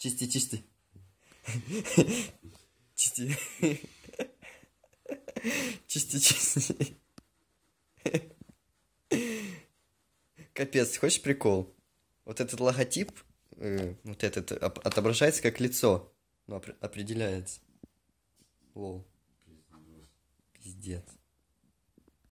Чисти, чисти. Чисти. Чисти, чисти. Капец, хочешь прикол? Вот этот логотип, э, вот этот, отображается как лицо. Ну, определяется. Лол. Пиздец.